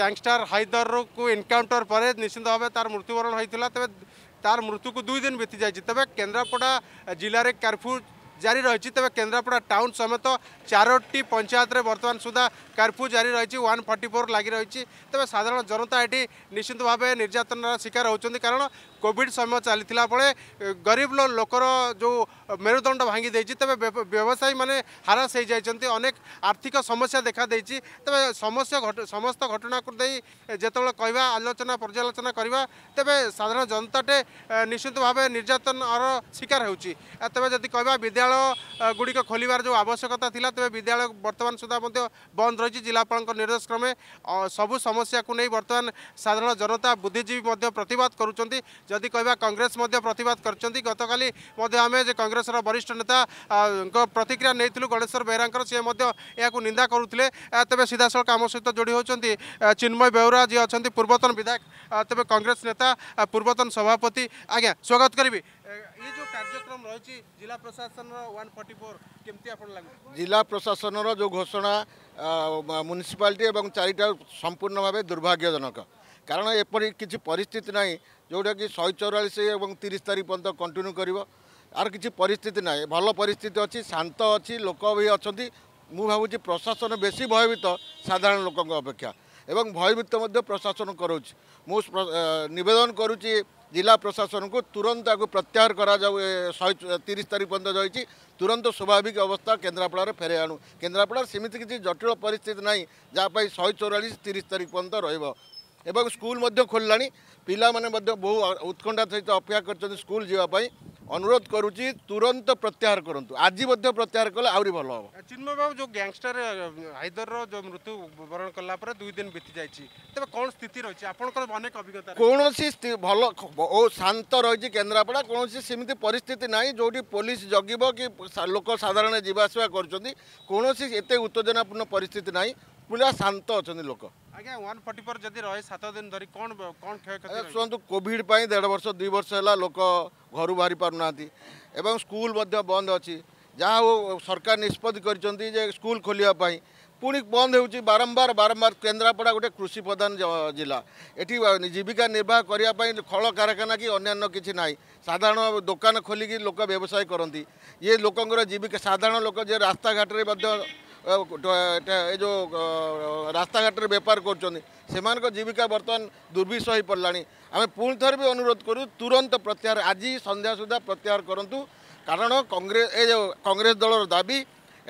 gangster Haider को encounter पर निश्चित भाव तार मृत्युवरण होता तेरे तार मृत्यु को दुई दिन बीती जाए तेज केन्द्रापड़ा जिले में कर्फ्यू জারি রয়েছে তবে কেন্দ্রাপড়া টাউন সমেত চারোটি পঞ্চায়েতের বর্তমান সুদ্ধা কার্ফু জারি রয়েছে ওয়ান ফর্টি ফোর লাগি রয়েছে তবে সাধারণ জনতা এটি নিশ্চিত ভাবে নির্যাতনার শিকার হচ্ছেন কারণ কোভিড সময় চাল ফলে গরিব লোকর যে মেরুদণ্ড ভাঙ্গি দিয়েছে তবে ব্যবসায়ী মানে হারাস হয়ে যাই অনেক আর্থিক সমস্যা দেখা দিয়েছে তবে সমস্যা সমস্ত ঘটনাকে যেতবে কহা আলোচনা পর্যালোচনা করা তবে সাধারণ জনতাটে নিশ্চিত ভাবে নির্যাতনর শিকার হচ্ছে তবে যদি কহা বিদ্যালয় ବିଦ୍ୟାଳୟ ଗୁଡ଼ିକ ଖୋଲିବାର ଯେଉଁ ଆବଶ୍ୟକତା ଥିଲା ତେବେ ବିଦ୍ୟାଳୟ ବର୍ତ୍ତମାନ ସୁଦ୍ଧା ମଧ୍ୟ ବନ୍ଦ ରହିଛି ଜିଲ୍ଲାପାଳଙ୍କ ନିର୍ଦ୍ଦେଶ କ୍ରମେ ସବୁ ସମସ୍ୟାକୁ ନେଇ ବର୍ତ୍ତମାନ ସାଧାରଣ ଜନତା ବୁଦ୍ଧିଜୀବୀ ମଧ୍ୟ ପ୍ରତିବାଦ କରୁଛନ୍ତି ଯଦି କହିବା କଂଗ୍ରେସ ମଧ୍ୟ ପ୍ରତିବାଦ କରିଛନ୍ତି ଗତକାଲି ମଧ୍ୟ ଆମେ ଯେ କଂଗ୍ରେସର ବରିଷ୍ଠ ନେତାଙ୍କ ପ୍ରତିକ୍ରିୟା ନେଇଥିଲୁ ଗଣେଶ୍ୱର ବେହେରାଙ୍କର ସିଏ ମଧ୍ୟ ଏହାକୁ ନିନ୍ଦା କରୁଥିଲେ ତେବେ ସିଧାସଳଖ ଆମ ସହିତ ଯୋଡ଼ି ହେଉଛନ୍ତି ଚିନ୍ମୟ ବେହୁରା ଯିଏ ଅଛନ୍ତି ପୂର୍ବତନ ବିଧାୟକ ତେବେ କଂଗ୍ରେସ ନେତା ପୂର୍ବତନ ସଭାପତି ଆଜ୍ଞା ସ୍ୱାଗତ କରିବି কার্যক্রম রয়েছে জেলা প্রশাসনর ওয়ান ফর্টি ফোর কেমতি আপনার লাগে জেলা প্রশাসনর যে ঘোষণা মুনিসিপালিটি এবং চারিটা সম্পূর্ণ ভাবে দুর্ভাগ্যজনক কারণ এপরি কিছু পরিস্থিতি নাই ଯେଉଁଟାକି ଶହେ ଚଉରାଳିଶ ଏବଂ ତିରିଶ ତାରିଖ ପର୍ଯ୍ୟନ୍ତ କଣ୍ଟିନ୍ୟୁ କରିବ ଆର କିଛି ପରିସ୍ଥିତି ନାହିଁ ଭଲ ପରିସ୍ଥିତି ଅଛି ଶାନ୍ତ ଅଛି ଲୋକ ବି ଅଛନ୍ତି ମୁଁ ଭାବୁଛି ପ୍ରଶାସନ ବେଶୀ ଭୟଭୀତ ସାଧାରଣ ଲୋକଙ୍କ ଅପେକ୍ଷା ଏବଂ ଭୟଭୀତ ମଧ୍ୟ ପ୍ରଶାସନ କରାଉଛି ମୁଁ ନିବେଦନ କରୁଛି ଜିଲ୍ଲା ପ୍ରଶାସନକୁ ତୁରନ୍ତ ଆକୁ ପ୍ରତ୍ୟାହାର କରାଯାଉ ଶହେ ତିରିଶ ତାରିଖ ପର୍ଯ୍ୟନ୍ତ ରହିଛି ତୁରନ୍ତ ସ୍ୱାଭାବିକ ଅବସ୍ଥା କେନ୍ଦ୍ରାପଡ଼ାରେ ଫେରାଇ ଆଣୁ କେନ୍ଦ୍ରାପଡ଼ାରେ ସେମିତି କିଛି ଜଟିଳ ପରିସ୍ଥିତି ନାହିଁ ଯାହା ପାଇଁ ଶହେ ଚଉରାଳିଶ ତିରିଶ ତାରିଖ ପର୍ଯ୍ୟନ୍ତ ରହିବ ଏବଂ ସ୍କୁଲ ମଧ୍ୟ ଖୋଲିଲାଣି ପିଲାମାନେ ମଧ୍ୟ ବହୁ ଉତ୍କଣ୍ଠା ସହିତ ଅପେକ୍ଷା କରିଛନ୍ତି ସ୍କୁଲ ଯିବା ପାଇଁ অনুরোধ করুছি তুরন্ত প্রত্যাহার করতু আজি মধ্যে প্রত্যাহার কলে আহরি ভালো হব চিন্ময় বাবু যে গ্যাংস্টার হাইদরর যে মৃত্যু বরণ কলা পরে দুই দিন বিতি যাই তবে কোণ স্থিতি রয়েছে আপনার অনেক অভিজ্ঞতা কৌশি ভালো ও শান্ত রয়েছে কেন্দ্রাপড়া কৌশি সেমিতি পরিস্থিতি নাই যেটি পুলিশ জগিব কি লোক সাধারণ যা আসা করছেন কৌশি এতে উত্তেজনাপূর্ণ পরিস্থিতি নাই ପିଲା ଶାନ୍ତ ଅଛନ୍ତି ଲୋକ ଆଜ୍ଞା ୱାନ୍ ଫର୍ଟି ଫୋର୍ ଯଦି ରହେ ସାତ ଦିନ ଧରି କ'ଣ କ'ଣ ଶୁଣନ୍ତୁ କୋଭିଡ଼ ପାଇଁ ଦେଢ଼ ବର୍ଷ ଦୁଇ ବର୍ଷ ହେଲା ଲୋକ ଘରୁ ବାହାରି ପାରୁନାହାନ୍ତି ଏବଂ ସ୍କୁଲ ମଧ୍ୟ ବନ୍ଦ ଅଛି ଯାହା ହଉ ସରକାର ନିଷ୍ପତ୍ତି କରିଛନ୍ତି ଯେ ସ୍କୁଲ ଖୋଲିବା ପାଇଁ ପୁଣି ବନ୍ଦ ହେଉଛି ବାରମ୍ବାର ବାରମ୍ବାର କେନ୍ଦ୍ରାପଡ଼ା ଗୋଟେ କୃଷି ପ୍ରଧାନ ଜିଲ୍ଲା ଏଠି ଜୀବିକା ନିର୍ବାହ କରିବା ପାଇଁ କଳକାରଖାନା କି ଅନ୍ୟାନ୍ୟ କିଛି ନାହିଁ ସାଧାରଣ ଦୋକାନ ଖୋଲିକି ଲୋକ ବ୍ୟବସାୟ କରନ୍ତି ଇଏ ଲୋକଙ୍କର ଜୀବିକା ସାଧାରଣ ଲୋକ ଯେ ରାସ୍ତାଘାଟରେ ମଧ୍ୟ ଏ ଯେଉଁ ରାସ୍ତାଘାଟରେ ବେପାର କରୁଛନ୍ତି ସେମାନଙ୍କ ଜୀବିକା ବର୍ତ୍ତମାନ ଦୁର୍ବିଷ ହୋଇପଡ଼ିଲାଣି ଆମେ ପୁଣି ଥରେ ବି ଅନୁରୋଧ କରୁ ତୁରନ୍ତ ପ୍ରତ୍ୟାହାର ଆଜି ସନ୍ଧ୍ୟା ସୁଦ୍ଧା ପ୍ରତ୍ୟାହାର କରନ୍ତୁ କାରଣ କଂଗ୍ରେସ ଏ ଯେଉଁ କଂଗ୍ରେସ ଦଳର ଦାବି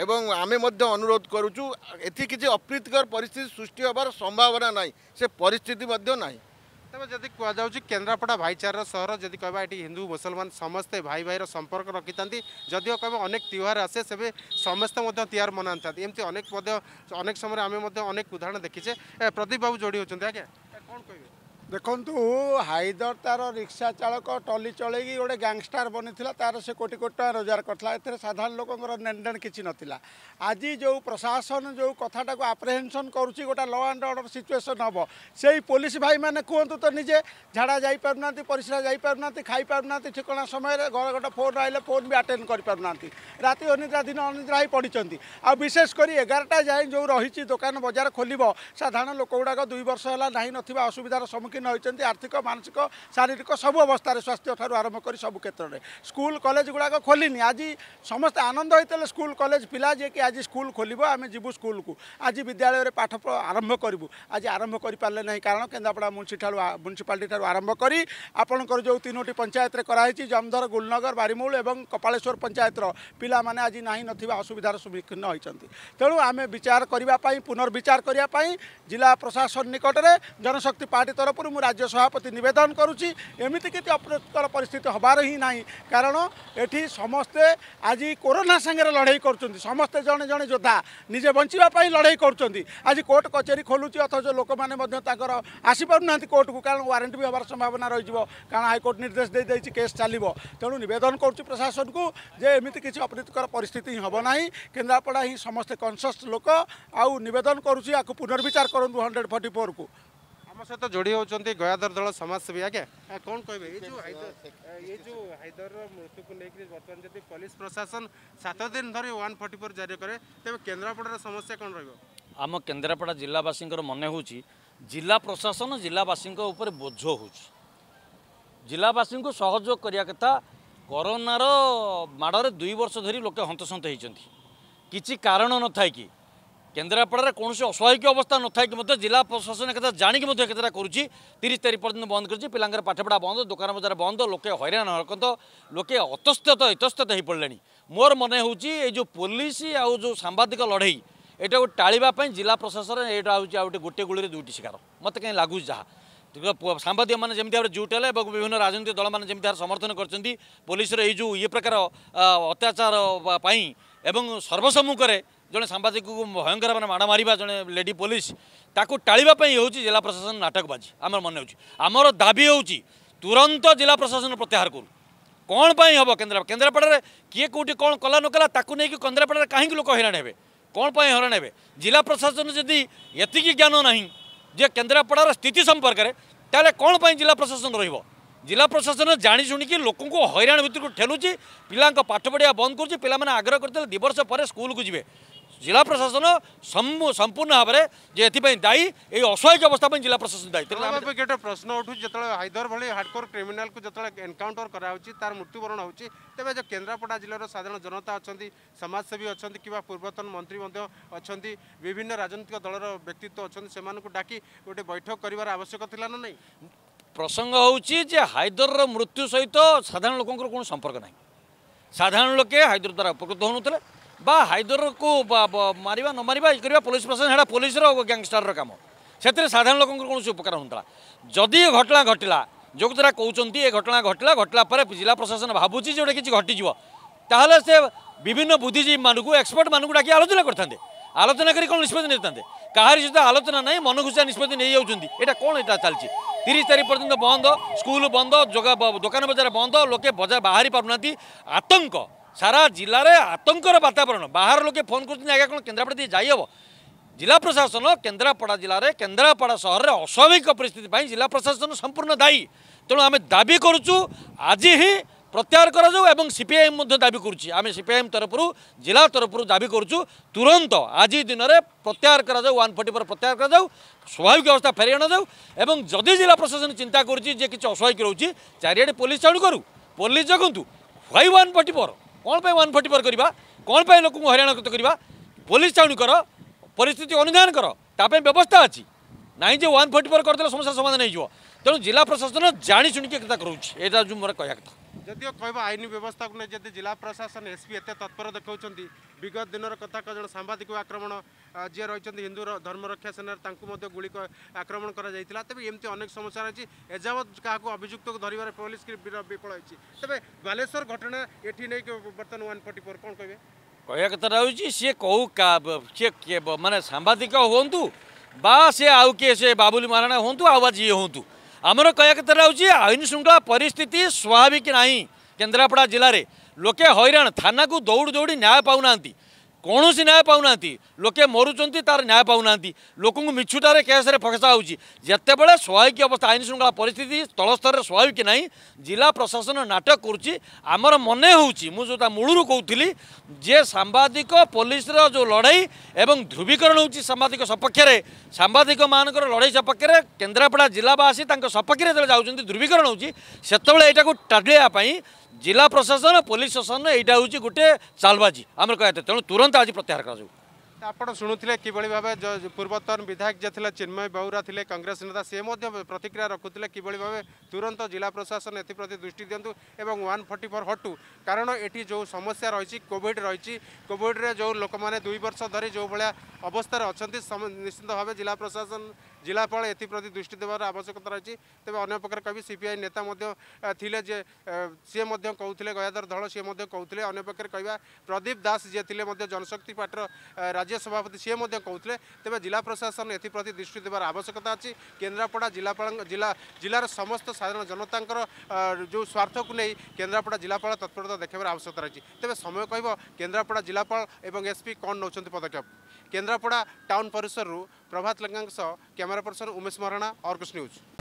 ଏବଂ ଆମେ ମଧ୍ୟ ଅନୁରୋଧ କରୁଛୁ ଏଠି କିଛି ଅପ୍ରୀତିକର ପରିସ୍ଥିତି ସୃଷ୍ଟି ହେବାର ସମ୍ଭାବନା ନାହିଁ ସେ ପରିସ୍ଥିତି ମଧ୍ୟ ନାହିଁ ତେବେ ଯଦି କୁହାଯାଉଛି କେନ୍ଦ୍ରାପଡ଼ା ଭାଇଚାରାର ସହର ଯଦି କହିବା ଏଠି ହିନ୍ଦୁ ମୁସଲମାନ ସମସ୍ତେ ଭାଇ ଭାଇର ସମ୍ପର୍କ ରଖିଥାନ୍ତି ଯଦିଓ କହିବା ଅନେକ ତିହାର ଆସେ ସେବେ ସମସ୍ତେ ମଧ୍ୟ ତିହାର ମନାଇଥାନ୍ତି ଏମିତି ଅନେକ ମଧ୍ୟ ଅନେକ ସମୟରେ ଆମେ ମଧ୍ୟ ଅନେକ ଉଦାହରଣ ଦେଖିଛେ ପ୍ରଦୀପ ବାବୁ ଯୋଡ଼ି ହେଉଛନ୍ତି ଆଜ୍ଞା କ'ଣ କହିବେ ଦେଖନ୍ତୁ ହାଇଦର ତାର ରିକ୍ସା ଚାଳକ ଟଲି ଚଳେଇକି ଗୋଟେ ଗ୍ୟାଙ୍ଗଷ୍ଟାର ବନିଥିଲା ତାର ସେ କୋଟି କୋଟି ଟଙ୍କା ରୋଜଗାର କରିଥିଲା ଏଥିରେ ସାଧାରଣ ଲୋକଙ୍କର ନେଣଦେଣ କିଛି ନଥିଲା ଆଜି ଯେଉଁ ପ୍ରଶାସନ ଯେଉଁ କଥାଟାକୁ ଆପ୍ରେହେନସନ୍ କରୁଛି ଗୋଟେ ଲ ଆଣ୍ଡ ଅର୍ଡ଼ର ସିଚୁଏସନ୍ ହେବ ସେଇ ପୋଲିସ ଭାଇମାନେ କୁହନ୍ତୁ ତ ନିଜେ ଝାଡ଼ା ଯାଇପାରୁନାହାନ୍ତି ପରିସ୍ରା ଯାଇପାରୁନାହାନ୍ତି ଖାଇପାରୁନାହାନ୍ତି ଠିକଣା ସମୟରେ ଘର ଗୋଟେ ଫୋନ୍ ଆଇଲେ ଫୋନ୍ ବି ଆଟେଣ୍ଡ କରିପାରୁନାହାନ୍ତି ରାତି ଅନିଦ୍ରା ଦିନ ଅନିଦ୍ରା ହୋଇ ପଡ଼ିଛନ୍ତି ଆଉ ବିଶେଷ କରି ଏଗାରଟା ଯାଏଁ ଯେଉଁ ରହିଛି ଦୋକାନ ବଜାର ଖୋଲିବ ସାଧାରଣ ଲୋକଗୁଡ଼ାକ ଦୁଇ ବର୍ଷ ହେଲା ନାହିଁ ନଥିବା ଅସୁବିଧାର ସମ୍ମୁଖୀନ ସମ୍ମୁଖୀନ ହୋଇଛନ୍ତି ଆର୍ଥିକ ମାନସିକ ଶାରୀରିକ ସବୁ ଅବସ୍ଥାରେ ସ୍ୱାସ୍ଥ୍ୟଠାରୁ ଆରମ୍ଭ କରି ସବୁ କ୍ଷେତ୍ରରେ ସ୍କୁଲ କଲେଜ ଗୁଡ଼ାକ ଖୋଲିନି ଆଜି ସମସ୍ତେ ଆନନ୍ଦ ହୋଇଥିଲେ ସ୍କୁଲ କଲେଜ ପିଲା ଯିଏକି ଆଜି ସ୍କୁଲ ଖୋଲିବ ଆମେ ଯିବୁ ସ୍କୁଲକୁ ଆଜି ବିଦ୍ୟାଳୟରେ ପାଠ ଆରମ୍ଭ କରିବୁ ଆଜି ଆରମ୍ଭ କରିପାରିଲେ ନାହିଁ କାରଣ କେନ୍ଦ୍ରାପଡ଼ା ମୁନିସିପାଲ ମ୍ୟୁନିସିପାଲିଟି ଠାରୁ ଆରମ୍ଭ କରି ଆପଣଙ୍କର ଯେଉଁ ତିନୋଟି ପଞ୍ଚାୟତରେ କରାହେଇଛି ଜମଧର ଗୁଲନଗର ବାରିମୂଳ ଏବଂ କପାଳେଶ୍ୱର ପଞ୍ଚାୟତର ପିଲାମାନେ ଆଜି ନାହିଁ ନଥିବା ଅସୁବିଧାର ସମ୍ମୁଖୀନ ହୋଇଛନ୍ତି ତେଣୁ ଆମେ ବିଚାର କରିବା ପାଇଁ ପୁନର୍ବିଚାର କରିବା ପାଇଁ ଜିଲ୍ଲା ପ୍ରଶାସନ ନିକଟରେ ଜନଶକ୍ତି ପାର୍ଟି ତରଫରୁ ପକ୍ଷରୁ ମୁଁ ରାଜ୍ୟ ସଭାପତି ନିବେଦନ କରୁଛି ଏମିତି କିଛି ଅପ୍ରୀତିକର ପରିସ୍ଥିତି ହେବାର ହିଁ ନାହିଁ କାରଣ ଏଠି ସମସ୍ତେ ଆଜି କୋରୋନା ସାଙ୍ଗରେ ଲଢ଼େଇ କରୁଛନ୍ତି ସମସ୍ତେ ଜଣେ ଜଣେ ଯୋଦ୍ଧା ନିଜେ ବଞ୍ଚିବା ପାଇଁ ଲଢ଼େଇ କରୁଛନ୍ତି ଆଜି କୋର୍ଟ କଚେରୀ ଖୋଲୁଛି ଅଥଚ ଲୋକମାନେ ମଧ୍ୟ ତାଙ୍କର ଆସିପାରୁନାହାନ୍ତି କୋର୍ଟକୁ କାରଣ ୱାରେଣ୍ଟ ବି ହେବାର ସମ୍ଭାବନା ରହିଯିବ କାରଣ ହାଇକୋର୍ଟ ନିର୍ଦ୍ଦେଶ ଦେଇଦେଇଛି କେସ୍ ଚାଲିବ ତେଣୁ ନିବେଦନ କରୁଛି ପ୍ରଶାସନକୁ ଯେ ଏମିତି କିଛି ଅପ୍ରୀତିକର ପରିସ୍ଥିତି ହିଁ ହେବ ନାହିଁ କେନ୍ଦ୍ରାପଡ଼ା ହିଁ ସମସ୍ତେ କନସିୟସ୍ ଲୋକ ଆଉ ନିବେଦନ କରୁଛି ଆକୁ ପୁନର୍ବିଚାର କରନ୍ତୁ ହଣ୍ଡ୍ରେଡ଼୍ ଫର୍ଟି ଫୋର୍କୁ ଆମ ସହିତ ଯୋଡ଼ି ହେଉଛନ୍ତି ଗୟାଧର ଦଳ ସମାଜସେବୀ ଆଜ୍ଞା କ'ଣ କହିବେ ଏଇ ଯେଉଁ ଏଇ ଯେଉଁ ହାଇଦରର ମୃତ୍ୟୁକୁ ନେଇକରି ବର୍ତ୍ତମାନ ଯଦି ପୋଲିସ ପ୍ରଶାସନ ସାତ ଦିନ ଧରି ୱାନ୍ ଫର୍ଟି ଫୋର୍ ଜାରି କରେ ତେବେ କେନ୍ଦ୍ରାପଡ଼ାର ସମସ୍ୟା କ'ଣ ରହିବ ଆମ କେନ୍ଦ୍ରାପଡ଼ା ଜିଲ୍ଲାବାସୀଙ୍କର ମନେ ହେଉଛି ଜିଲ୍ଲା ପ୍ରଶାସନ ଜିଲ୍ଲାବାସୀଙ୍କ ଉପରେ ବୋଝ ହେଉଛି ଜିଲ୍ଲାବାସୀଙ୍କୁ ସହଯୋଗ କରିବା କଥା କରୋନାର ମାଡ଼ରେ ଦୁଇ ବର୍ଷ ଧରି ଲୋକେ ହନ୍ତସନ୍ତ ହୋଇଛନ୍ତି କିଛି କାରଣ ନଥାଇକି কেন্দ্রাপড়ার কোণী অস্বাভাবিক অবস্থা নথাইকি জেলা প্রশাসন একথা জাণিকি একথা করুছি তিরিশ তারিখ পর্যন্ত বন্ধ করছে পিলাঙ্কর পাঠপড়া বন্ধ দোকান বজার বন্ধ লোকে হইরাণ হরকত লোকে অতস্থত ইতস্তত হয়ে পড়লে মোর মনে হচ্ছে এই যে পুলিশ আউ যে সাংবাদিক লড়াই এটা টাড়া জেলা প্রশাসন এটা হচ্ছে আউ গোটে গুড়ি দুইটি শিকার মতো কিন্তু লাগুছে যা সাংবাদিক মানে যেমি ভাবে জুট হলে এবং বিভিন্ন রাজনৈতিক দল মানে যেমি সমর্থন করছেন পুলিশের এই যে ইয়ে প্রকার অত্যাচার এবং সর্বসম্মুখে ଜଣେ ସାମ୍ବାଦିକକୁ ଭୟଙ୍କର ମାନେ ମାଡ଼ ମାରିବା ଜଣେ ଲେଡି ପୋଲିସ ତାକୁ ଟାଳିବା ପାଇଁ ହେଉଛି ଜିଲ୍ଲା ପ୍ରଶାସନ ନାଟକବାଜି ଆମର ମନେ ହେଉଛି ଆମର ଦାବି ହେଉଛି ତୁରନ୍ତ ଜିଲ୍ଲା ପ୍ରଶାସନ ପ୍ରତ୍ୟାହାର କରୁ କ'ଣ ପାଇଁ ହେବ କେନ୍ଦ୍ରାପଡ଼ା କେନ୍ଦ୍ରାପଡ଼ାରେ କିଏ କେଉଁଠି କ'ଣ କଲା ନ କଲା ତାକୁ ନେଇକି କେନ୍ଦ୍ରାପଡ଼ାରେ କାହିଁକି ଲୋକ ହଇରାଣ ହେବେ କ'ଣ ପାଇଁ ହଇରାଣ ହେବେ ଜିଲ୍ଲା ପ୍ରଶାସନ ଯଦି ଏତିକି ଜ୍ଞାନ ନାହିଁ ଯେ କେନ୍ଦ୍ରାପଡ଼ାର ସ୍ଥିତି ସମ୍ପର୍କରେ ତାହେଲେ କ'ଣ ପାଇଁ ଜିଲ୍ଲା ପ୍ରଶାସନ ରହିବ ଜିଲ୍ଲା ପ୍ରଶାସନ ଜାଣିଶୁଣିକି ଲୋକଙ୍କୁ ହଇରାଣ ଭିତରକୁ ଠେଲୁଛି ପିଲାଙ୍କ ପାଠ ପଢ଼ିବା ବନ୍ଦ କରୁଛି ପିଲାମାନେ ଆଗ୍ରହ କରିଥିଲେ ଦୁଇ ବର୍ଷ ପରେ ସ୍କୁଲକୁ ଯିବେ ଜିଲ୍ଲା ପ୍ରଶାସନ ସମ୍ପୂର୍ଣ୍ଣ ଭାବରେ ଯେ ଏଥିପାଇଁ ଦାୟୀ ଏହି ଅସ୍ୱାଭାବିକ ଅବସ୍ଥା ପାଇଁ ଜିଲ୍ଲା ପ୍ରଶାସନ ଦାୟୀ ତେଣୁ ଗୋଟେ ପ୍ରଶ୍ନ ଉଠୁଛି ଯେତେବେଳେ ହାଇଦର ଭଳି ହାର୍ଡକୋର କ୍ରିମିନାଲକୁ ଯେତେବେଳେ ଏନକାଉଣ୍ଟର କରାହେଉଛି ତାର ମୃତ୍ୟୁବରଣ ହେଉଛି ତେବେ ଯେ କେନ୍ଦ୍ରାପଡ଼ା ଜିଲ୍ଲାର ସାଧାରଣ ଜନତା ଅଛନ୍ତି ସମାଜସେବୀ ଅଛନ୍ତି କିମ୍ବା ପୂର୍ବତନ ମନ୍ତ୍ରୀ ମଧ୍ୟ ଅଛନ୍ତି ବିଭିନ୍ନ ରାଜନୈତିକ ଦଳର ବ୍ୟକ୍ତିତ୍ୱ ଅଛନ୍ତି ସେମାନଙ୍କୁ ଡାକି ଗୋଟେ ବୈଠକ କରିବାର ଆବଶ୍ୟକ ଥିଲା ନା ନାହିଁ ପ୍ରସଙ୍ଗ ହେଉଛି ଯେ ହାଇଦରର ମୃତ୍ୟୁ ସହିତ ସାଧାରଣ ଲୋକଙ୍କର କୌଣସି ସମ୍ପର୍କ ନାହିଁ ସାଧାରଣ ଲୋକେ ହାଇଦର ଦ୍ୱାରା ଉପକୃତ ହେଉନଥିଲେ বা হাইদরকু মারিবা ন মারিবা ইয়ে করা পুলিশ প্রশাসন সেটা পুলিশর গ্যাংস্টারর কাম সেতরে সাধারণ লোক কৌশি উপকার হোলা যদি ঘটনা ঘটলা যোগদ্বারা কৌন এ ঘটনা ঘটলা ঘটলা পরে জেলা প্রশাসন ভাবুছি যে কিছু ঘটিযোগ তাহলে সে বিভিন্ন বুদ্ধিজীবী মানুষ এক্সপর্ট মানুষ ডাকি আলোচনা করতে আলোচনা করে কোণ নিষ্পতি নিতে কাহারি সহ আলোচনা নাই মনঘুষা নিষ্পতি নিয়ে যাচ্ছেন এটা কোণ এটা চালছে তিরিশ তারিখ পর্যন্ত বন্ধ স্কুল বন্ধ দোকান বଜାର বন্ধ লোকে বজাৰ বাহারি পু না আতঙ্ক ସାରା ଜିଲ୍ଲାରେ ଆତଙ୍କର ବାତାବରଣ ବାହାର ଲୋକେ ଫୋନ୍ କରୁଛନ୍ତି ଆଜ୍ଞା କ'ଣ କେନ୍ଦ୍ରାପଡ଼ା ଦେଇ ଯାଇହେବ ଜିଲ୍ଲା ପ୍ରଶାସନ କେନ୍ଦ୍ରାପଡ଼ା ଜିଲ୍ଲାରେ କେନ୍ଦ୍ରାପଡ଼ା ସହରରେ ଅସ୍ୱାଭାବିକ ପରିସ୍ଥିତି ପାଇଁ ଜିଲ୍ଲା ପ୍ରଶାସନ ସମ୍ପୂର୍ଣ୍ଣ ଦାୟୀ ତେଣୁ ଆମେ ଦାବି କରୁଛୁ ଆଜି ହିଁ ପ୍ରତ୍ୟାହାର କରାଯାଉ ଏବଂ ସିପିଆଇଏମ୍ ମଧ୍ୟ ଦାବି କରୁଛି ଆମେ ସିପିଆଇଏମ୍ ତରଫରୁ ଜିଲ୍ଲା ତରଫରୁ ଦାବି କରୁଛୁ ତୁରନ୍ତ ଆଜି ଦିନରେ ପ୍ରତ୍ୟାହାର କରାଯାଉ ୱାନ୍ ଫୋର୍ଟି ଫୋର୍ ପ୍ରତ୍ୟାହାର କରାଯାଉ ସ୍ୱାଭାବିକ ଅବସ୍ଥା ଫେରାଇ ଅଣାଯାଉ ଏବଂ ଯଦି ଜିଲ୍ଲା ପ୍ରଶାସନ ଚିନ୍ତା କରୁଛି ଯେ କିଛି ଅସ୍ୱାଭାବିକ ରହୁଛି ଚାରିଆଡ଼େ ପୋଲିସ ଚାଳୁ କରୁ ପୋଲିସ ଜଗନ୍ତୁ ହ୍ୱାଇ ୱାନ୍ ଫୋର୍ଟି ଫୋର୍ कमप वान फर्टी फोर कहीँ लोक हैरा पोलिस चाहिँ करो, परिस्थिति अनुधान करो, तापे व्यवस्था अच्छा नै जे वान् फोर्टी फोर गरिदिए समस्या समाधान हुन्छ जिला प्रशासन जानेशुिक रोजेछ एउटा जो मलाई कहि ଯଦିଓ କହିବା ଆଇନ ବ୍ୟବସ୍ଥାକୁ ନେଇ ଯଦି ଜିଲ୍ଲା ପ୍ରଶାସନ ଏସ୍ପି ଏତେ ତତ୍ପର ଦେଖାଉଛନ୍ତି ବିଗତ ଦିନର କଥା ଜଣେ ସାମ୍ବାଦିକ ଆକ୍ରମଣ ଯିଏ ରହିଛନ୍ତି ହିନ୍ଦୁ ଧର୍ମରକ୍ଷା ସେନାରେ ତାଙ୍କୁ ମଧ୍ୟ ଗୁଳି ଆକ୍ରମଣ କରାଯାଇଥିଲା ତେବେ ଏମିତି ଅନେକ ସମସ୍ୟା ରହିଛି ଏଯାବତ୍ କାହାକୁ ଅଭିଯୁକ୍ତକୁ ଧରିବାରେ ପୋଲିସ ବିଫଳ ହୋଇଛି ତେବେ ବାଲେଶ୍ୱର ଘଟଣା ଏଠି ନେଇକି ବର୍ତ୍ତମାନ ୱାନ୍ ଫର୍ଟି ଫୋର୍ କ'ଣ କହିବେ କହିବା କଥା ରହୁଛି ସିଏ କେଉଁ ସିଏ ମାନେ ସାମ୍ବାଦିକ ହୁଅନ୍ତୁ ବା ସିଏ ଆଉ କିଏ ସେ ବାବୁଲି ମହାରାଣା ହୁଅନ୍ତୁ ଆଉ ବା ଯିଏ ହୁଅନ୍ତୁ आमर कह कथा आईन श्रृंखला परिस्थित स्वाभाविक ना केन्द्रापड़ा जिले में लोके हईरा थाना को दौड़ दौड़ न्याय ना କୌଣସି ନ୍ୟାୟ ପାଉନାହାନ୍ତି ଲୋକେ ମରୁଛନ୍ତି ତାର ନ୍ୟାୟ ପାଉନାହାନ୍ତି ଲୋକଙ୍କୁ ମିଛୁଟାରେ କେସରେ ଫସା ହେଉଛି ଯେତେବେଳେ ସ୍ୱାଭାବିକ ଅବସ୍ଥା ଆଇନ ଶୃଙ୍ଖଳା ପରିସ୍ଥିତି ସ୍ଥଳସ୍ତରରେ ସ୍ୱାଭାବିକ ନାହିଁ ଜିଲ୍ଲା ପ୍ରଶାସନ ନାଟକ କରୁଛି ଆମର ମନେ ହେଉଛି ମୁଁ ଯେଉଁଟା ମୂଳରୁ କହୁଥିଲି ଯେ ସାମ୍ବାଦିକ ପୋଲିସର ଯେଉଁ ଲଢ଼େଇ ଏବଂ ଧ୍ରୁବୀକରଣ ହେଉଛି ସାମ୍ବାଦିକ ସପକ୍ଷରେ ସାମ୍ବାଦିକମାନଙ୍କର ଲଢ଼େଇ ସପକ୍ଷରେ କେନ୍ଦ୍ରାପଡ଼ା ଜିଲ୍ଲାବାସୀ ତାଙ୍କ ସପକ୍ଷରେ ଯେତେବେଳେ ଯାଉଛନ୍ତି ଧ୍ରୁବୀକରଣ ହେଉଛି ସେତେବେଳେ ଏଇଟାକୁ ଟାଡ଼ିବା ପାଇଁ जिला प्रशासन पुलिस प्रशासन यहाँ हूँ गोटे चालबाजी आम कहते तेणु तुरंत आज प्रत्याहार कर ଆପଣ ଶୁଣୁଥିଲେ କିଭଳି ଭାବେ ପୂର୍ବତନ ବିଧାୟକ ଯେ ଥିଲେ ଚିନ୍ମୟ ବେଉରା ଥିଲେ କଂଗ୍ରେସ ନେତା ସେ ମଧ୍ୟ ପ୍ରତିକ୍ରିୟା ରଖୁଥିଲେ କିଭଳି ଭାବେ ତୁରନ୍ତ ଜିଲ୍ଲା ପ୍ରଶାସନ ଏଥିପ୍ରତି ଦୃଷ୍ଟି ଦିଅନ୍ତୁ ଏବଂ ୱାନ୍ ଫର୍ଟି ଫୋର୍ ହଟୁ କାରଣ ଏଠି ଯେଉଁ ସମସ୍ୟା ରହିଛି କୋଭିଡ଼ ରହିଛି କୋଭିଡ଼ରେ ଯେଉଁ ଲୋକମାନେ ଦୁଇ ବର୍ଷ ଧରି ଯେଉଁଭଳିଆ ଅବସ୍ଥାରେ ଅଛନ୍ତି ନିଶ୍ଚିତ ଭାବେ ଜିଲ୍ଲା ପ୍ରଶାସନ ଜିଲ୍ଲାପାଳ ଏଥିପ୍ରତି ଦୃଷ୍ଟି ଦେବାର ଆବଶ୍ୟକତା ରହିଛି ତେବେ ଅନ୍ୟ ପ୍ରକାର କହିବି ସିପିଆଇ ନେତା ମଧ୍ୟ ଥିଲେ ଯେ ସିଏ ମଧ୍ୟ କହୁଥିଲେ ଗୟାଧର ଧଳ ସିଏ ମଧ୍ୟ କହୁଥିଲେ ଅନ୍ୟ ପ୍ରକାର କହିବା ପ୍ରଦୀପ ଦାସ ଯିଏ ଥିଲେ ମଧ୍ୟ ଜନଶକ୍ତି ପାର୍ଟିର ରାଜ୍ୟ ରାଜ୍ୟ ସଭାପତି ସିଏ ମଧ୍ୟ କହୁଥିଲେ ତେବେ ଜିଲ୍ଲା ପ୍ରଶାସନ ଏଥିପ୍ରତି ଦୃଷ୍ଟି ଦେବାର ଆବଶ୍ୟକତା ଅଛି କେନ୍ଦ୍ରାପଡ଼ା ଜିଲ୍ଲାପାଳ ଜିଲ୍ଲା ଜିଲ୍ଲାର ସମସ୍ତ ସାଧାରଣ ଜନତାଙ୍କର ଯେଉଁ ସ୍ୱାର୍ଥକୁ ନେଇ କେନ୍ଦ୍ରାପଡ଼ା ଜିଲ୍ଲାପାଳ ତତ୍ପରତା ଦେଖାଇବାର ଆବଶ୍ୟକତା ରହିଛି ତେବେ ସମୟ କହିବ କେନ୍ଦ୍ରାପଡ଼ା ଜିଲ୍ଲାପାଳ ଏବଂ ଏସ୍ପି କ'ଣ ନେଉଛନ୍ତି ପଦକ୍ଷେପ କେନ୍ଦ୍ରାପଡ଼ା ଟାଉନ୍ ପରିସରରୁ ପ୍ରଭାତ ଲେଙ୍କାଙ୍କ ସହ camera person Umesh Maharana Argus news